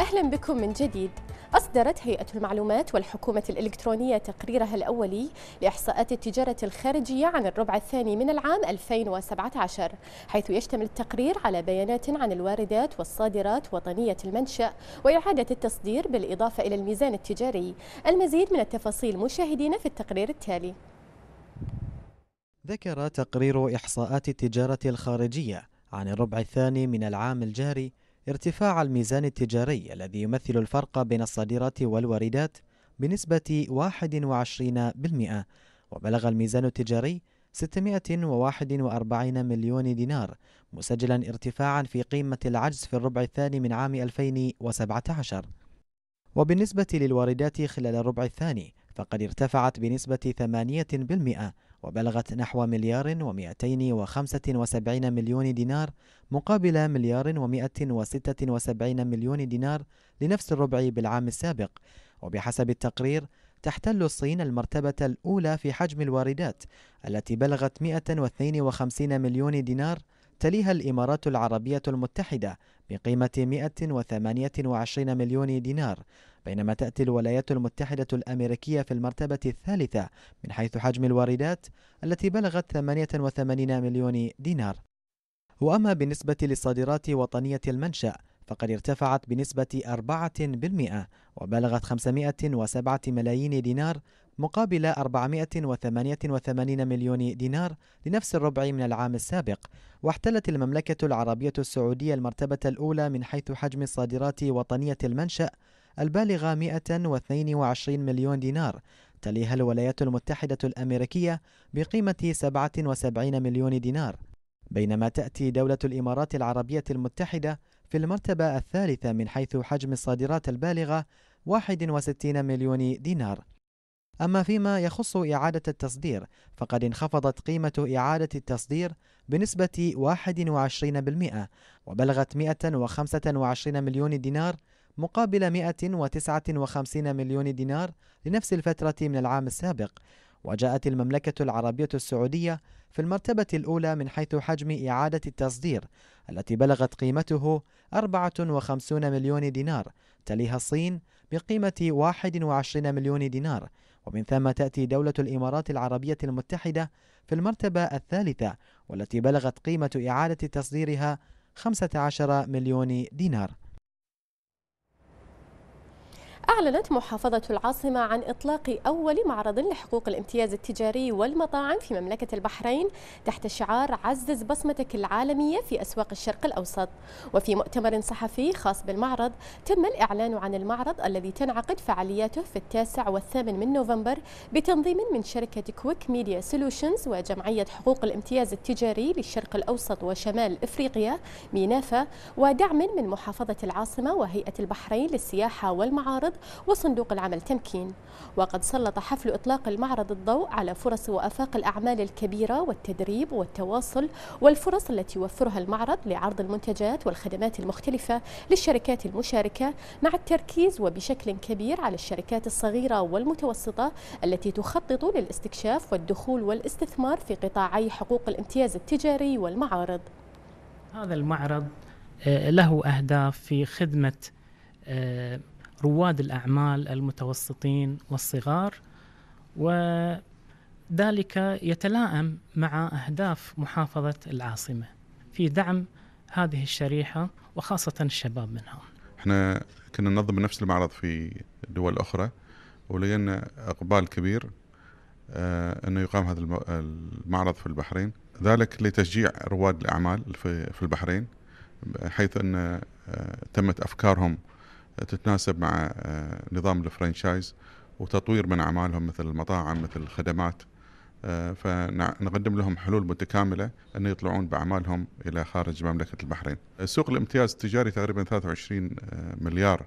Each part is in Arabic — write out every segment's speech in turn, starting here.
أهلا بكم من جديد أصدرت هيئة المعلومات والحكومة الإلكترونية تقريرها الأولي لإحصاءات التجارة الخارجية عن الربع الثاني من العام 2017 حيث يشتمل التقرير على بيانات عن الواردات والصادرات وطنية المنشأ وإعادة التصدير بالإضافة إلى الميزان التجاري المزيد من التفاصيل مشاهدينا في التقرير التالي ذكر تقرير إحصاءات التجارة الخارجية عن الربع الثاني من العام الجاري ارتفاع الميزان التجاري الذي يمثل الفرق بين الصادرات والواردات بنسبة 21% وبلغ الميزان التجاري 641 مليون دينار مسجلا ارتفاعا في قيمة العجز في الربع الثاني من عام 2017 وبالنسبة للواردات خلال الربع الثاني فقد ارتفعت بنسبة 8% وبلغت نحو مليار و275 مليون دينار مقابل مليار و176 مليون دينار لنفس الربع بالعام السابق وبحسب التقرير تحتل الصين المرتبة الأولى في حجم الواردات التي بلغت 152 مليون دينار تليها الإمارات العربية المتحدة بقيمة 128 مليون دينار بينما تأتي الولايات المتحدة الأمريكية في المرتبة الثالثة من حيث حجم الواردات التي بلغت 88 مليون دينار وأما بالنسبة للصادرات وطنية المنشأ فقد ارتفعت بنسبة 4% وبلغت 507 ملايين دينار مقابل 488 مليون دينار لنفس الربع من العام السابق واحتلت المملكة العربية السعودية المرتبة الأولى من حيث حجم الصادرات وطنية المنشأ البالغة 122 مليون دينار تليها الولايات المتحدة الأمريكية بقيمة 77 مليون دينار بينما تأتي دولة الإمارات العربية المتحدة في المرتبة الثالثة من حيث حجم الصادرات البالغة 61 مليون دينار أما فيما يخص إعادة التصدير فقد انخفضت قيمة إعادة التصدير بنسبة 21% وبلغت 125 مليون دينار مقابل 159 مليون دينار لنفس الفترة من العام السابق وجاءت المملكة العربية السعودية في المرتبة الأولى من حيث حجم إعادة التصدير التي بلغت قيمته 54 مليون دينار تليها الصين بقيمة 21 مليون دينار ومن ثم تأتي دولة الإمارات العربية المتحدة في المرتبة الثالثة والتي بلغت قيمة إعادة تصديرها 15 مليون دينار أعلنت محافظة العاصمة عن إطلاق أول معرض لحقوق الامتياز التجاري والمطاعم في مملكة البحرين تحت شعار عزز بصمتك العالمية في أسواق الشرق الأوسط وفي مؤتمر صحفي خاص بالمعرض تم الإعلان عن المعرض الذي تنعقد فعالياته في التاسع والثامن من نوفمبر بتنظيم من شركة كويك ميديا سولوشنز وجمعية حقوق الامتياز التجاري للشرق الأوسط وشمال إفريقيا مينافا ودعم من محافظة العاصمة وهيئة البحرين للسياحة والمعارض وصندوق العمل تمكين وقد سلط حفل إطلاق المعرض الضوء على فرص وأفاق الأعمال الكبيرة والتدريب والتواصل والفرص التي يوفرها المعرض لعرض المنتجات والخدمات المختلفة للشركات المشاركة مع التركيز وبشكل كبير على الشركات الصغيرة والمتوسطة التي تخطط للاستكشاف والدخول والاستثمار في قطاعي حقوق الامتياز التجاري والمعارض هذا المعرض آه، له أهداف في خدمة آه، رواد الأعمال المتوسطين والصغار وذلك يتلائم مع أهداف محافظة العاصمة في دعم هذه الشريحة وخاصة الشباب منها. احنا كنا ننظم نفس المعرض في دول أخرى ولقينا إقبال كبير آه، أنه يقام هذا المعرض في البحرين ذلك لتشجيع رواد الأعمال في البحرين حيث أن آه، تمت أفكارهم تتناسب مع آه، نظام الفرنشايز وتطوير من اعمالهم مثل المطاعم مثل الخدمات آه، فنقدم لهم حلول متكامله ان يطلعون باعمالهم الى خارج مملكه البحرين. سوق الامتياز التجاري تقريبا 23 آه، مليار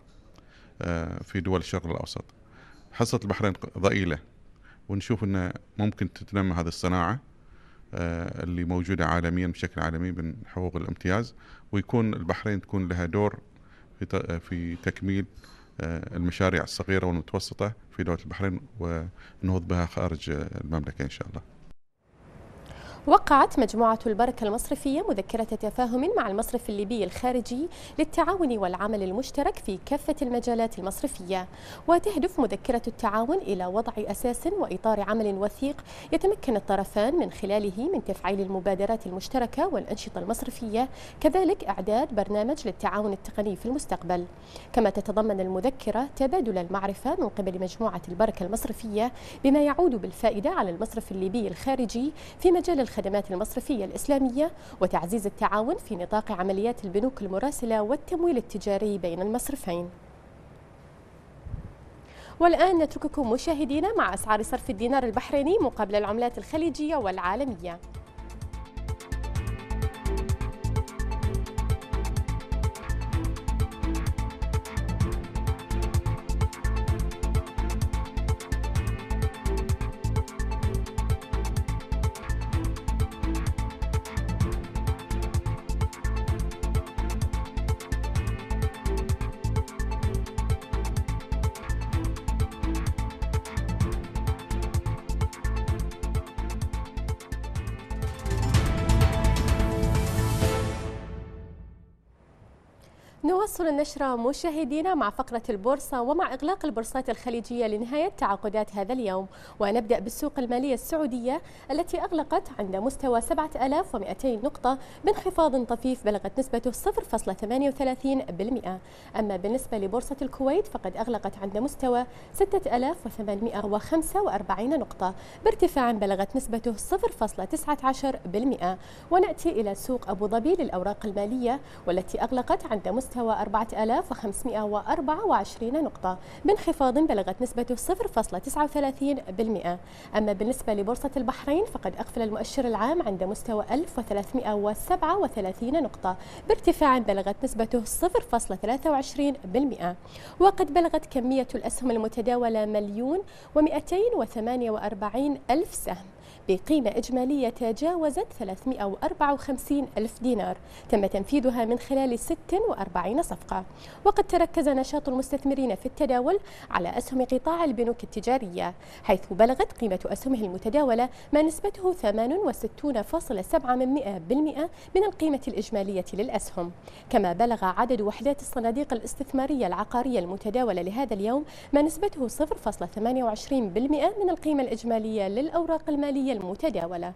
في دول الشرق الاوسط. حصه البحرين ضئيله ونشوف انه ممكن تتنمى هذه الصناعه اللي موجوده عالميا بشكل عالمي من حقوق الامتياز ويكون البحرين تكون لها دور في في تكميل آه، المشاريع الصغيره والمتوسطه في دوله البحرين والنهوض بها خارج المملكه ان شاء الله. وقعت مجموعة البركة المصرفية مذكرة تفاهم مع المصرف الليبي الخارجي للتعاون والعمل المشترك في كافة المجالات المصرفية وتهدف مذكرة التعاون إلى وضع أساس وإطار عمل وثيق يتمكن الطرفان من خلاله من تفعيل المبادرات المشتركة والأنشطة المصرفية كذلك إعداد برنامج للتعاون التقني في المستقبل كما تتضمن المذكرة تبادل المعرفة من قبل مجموعة البركة المصرفية بما يعود بالفائدة على المصرف الليبي الخارجي في مجال الخدمات المصرفية الإسلامية وتعزيز التعاون في نطاق عمليات البنوك المراسلة والتمويل التجاري بين المصرفين والآن نترككم مشاهدينا مع أسعار صرف الدينار البحريني مقابل العملات الخليجية والعالمية نواصل النشرة مشاهدينا مع فقرة البورصة ومع إغلاق البورصات الخليجية لنهاية تعاقدات هذا اليوم ونبدأ بالسوق المالية السعودية التي أغلقت عند مستوى 7200 نقطة بانخفاض طفيف بلغت نسبته 0.38% أما بالنسبة لبورصة الكويت فقد أغلقت عند مستوى 6845 نقطة بارتفاع بلغت نسبته 0.19% ونأتي إلى سوق أبو ظبي للأوراق المالية والتي أغلقت عند مستوى مستوى 4524 نقطة بانخفاض بلغت نسبته 0.39% أما بالنسبة لبورصة البحرين فقد أقفل المؤشر العام عند مستوى 1337 نقطة بارتفاع بلغت نسبته 0.23% وقد بلغت كمية الأسهم المتداولة مليون و248 ألف سهم بقيمة إجمالية تجاوزت 354 ألف دينار تم تنفيذها من خلال 46 صفقة وقد تركز نشاط المستثمرين في التداول على أسهم قطاع البنوك التجارية حيث بلغت قيمة أسهمه المتداولة ما نسبته 68.7% من القيمة الإجمالية للأسهم كما بلغ عدد وحدات الصناديق الاستثمارية العقارية المتداولة لهذا اليوم ما نسبته 0.28% من القيمة الإجمالية للأوراق المالية المتداولة